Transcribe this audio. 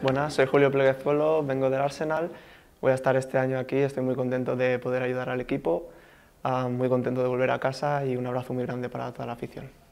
Buenas, soy Julio Pleguezuelo, vengo del Arsenal. Voy a estar este año aquí, estoy muy contento de poder ayudar al equipo, ah, muy contento de volver a casa y un abrazo muy grande para toda la afición.